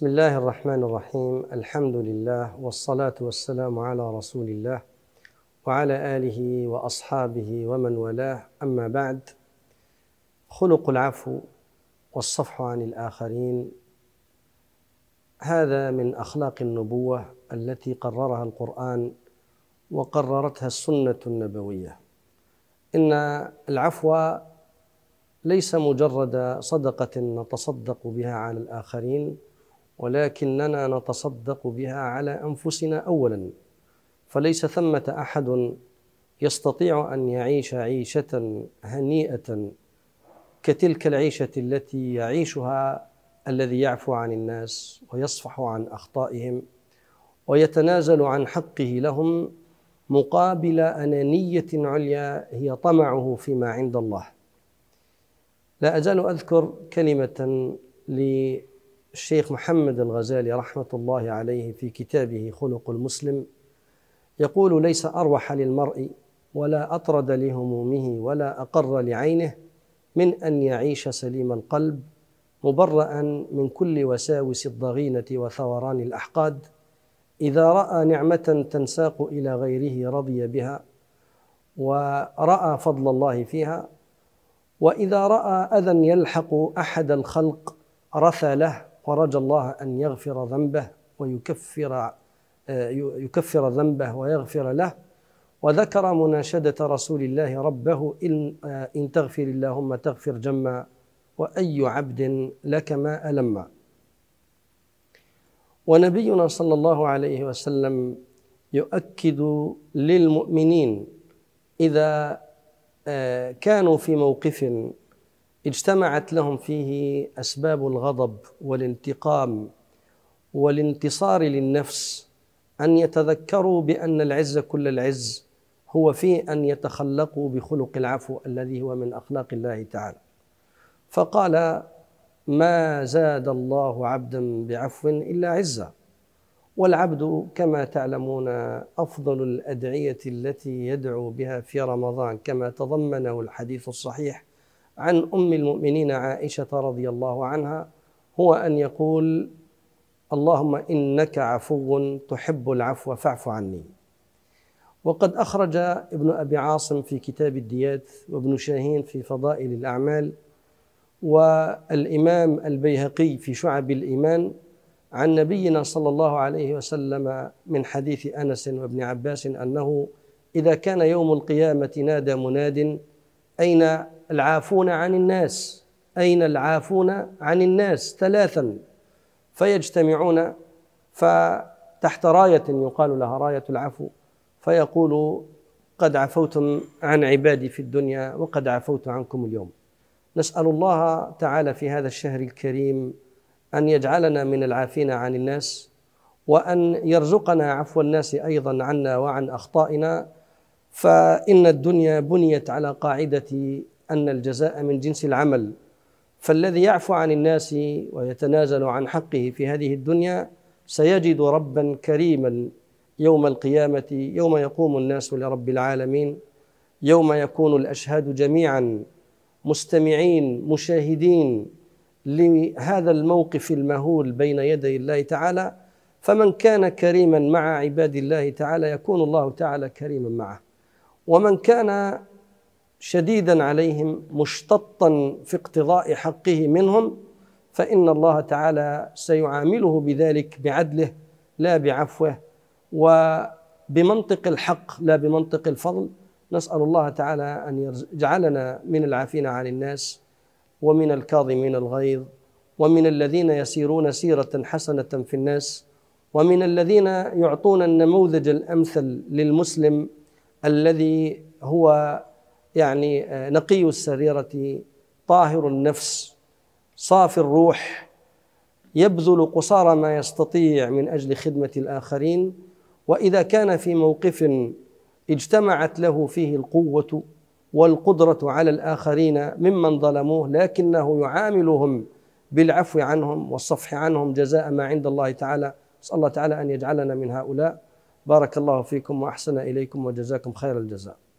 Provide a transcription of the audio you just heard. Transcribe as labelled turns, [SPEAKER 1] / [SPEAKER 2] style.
[SPEAKER 1] بسم الله الرحمن الرحيم الحمد لله والصلاة والسلام على رسول الله وعلى آله وأصحابه ومن والاه أما بعد خلق العفو والصفح عن الآخرين هذا من أخلاق النبوة التي قررها القرآن وقررتها السنة النبوية إن العفو ليس مجرد صدقة نتصدق بها على الآخرين ولكننا نتصدق بها على انفسنا اولا فليس ثمه احد يستطيع ان يعيش عيشه هنيئه كتلك العيشه التي يعيشها الذي يعفو عن الناس ويصفح عن اخطائهم ويتنازل عن حقه لهم مقابل انانيه عليا هي طمعه فيما عند الله لا ازال اذكر كلمه الشيخ محمد الغزالي رحمة الله عليه في كتابه خلق المسلم يقول ليس أروح للمرء ولا أطرد لهمومه ولا أقر لعينه من أن يعيش سليم القلب مبرأ من كل وساوس الضغينة وثوران الأحقاد إذا رأى نعمة تنساق إلى غيره رضي بها ورأى فضل الله فيها وإذا رأى أذى يلحق أحد الخلق رثى له ورجى الله أن يغفر ذنبه ويكفر آه، يكفر ذنبه ويغفر له وذكر مناشدة رسول الله ربه إن, آه، إن تغفر اللهم تغفر جما وأي عبد لك ما ألم ونبينا صلى الله عليه وسلم يؤكد للمؤمنين إذا آه، كانوا في موقف اجتمعت لهم فيه اسباب الغضب والانتقام والانتصار للنفس ان يتذكروا بان العز كل العز هو في ان يتخلقوا بخلق العفو الذي هو من اخلاق الله تعالى فقال ما زاد الله عبدا بعفو الا عزا والعبد كما تعلمون افضل الادعيه التي يدعو بها في رمضان كما تضمنه الحديث الصحيح عن ام المؤمنين عائشه رضي الله عنها هو ان يقول اللهم انك عفو تحب العفو فاعف عني وقد اخرج ابن ابي عاصم في كتاب الديات وابن شاهين في فضائل الاعمال والامام البيهقي في شعب الايمان عن نبينا صلى الله عليه وسلم من حديث انس وابن عباس انه اذا كان يوم القيامه نادى مناد أين العافون عن الناس أين العافون عن الناس ثلاثا فيجتمعون فتحت راية يقال لها راية العفو فيقول قد عفوتم عن عبادي في الدنيا وقد عفوت عنكم اليوم نسأل الله تعالى في هذا الشهر الكريم أن يجعلنا من العافين عن الناس وأن يرزقنا عفو الناس أيضا عنا وعن أخطائنا فإن الدنيا بنيت على قاعدة أن الجزاء من جنس العمل فالذي يعفو عن الناس ويتنازل عن حقه في هذه الدنيا سيجد ربا كريما يوم القيامة يوم يقوم الناس لرب العالمين يوم يكون الأشهاد جميعا مستمعين مشاهدين لهذا الموقف المهول بين يدي الله تعالى فمن كان كريما مع عباد الله تعالى يكون الله تعالى كريما معه ومن كان شديدا عليهم مشتطا في اقتضاء حقه منهم فإن الله تعالى سيعامله بذلك بعدله لا بعفوه وبمنطق الحق لا بمنطق الفضل نسأل الله تعالى أن يجعلنا من العافين عن الناس ومن الكاظمين الغيظ ومن الذين يسيرون سيرة حسنة في الناس ومن الذين يعطون النموذج الأمثل للمسلم الذي هو يعني آه، نقي السريرة طاهر النفس صافي الروح يبذل قصارى ما يستطيع من أجل خدمة الآخرين وإذا كان في موقف اجتمعت له فيه القوة والقدرة على الآخرين ممن ظلموه لكنه يعاملهم بالعفو عنهم والصفح عنهم جزاء ما عند الله تعالى نسأل الله تعالى أن يجعلنا من هؤلاء بارك الله فيكم وأحسن إليكم وجزاكم خير الجزاء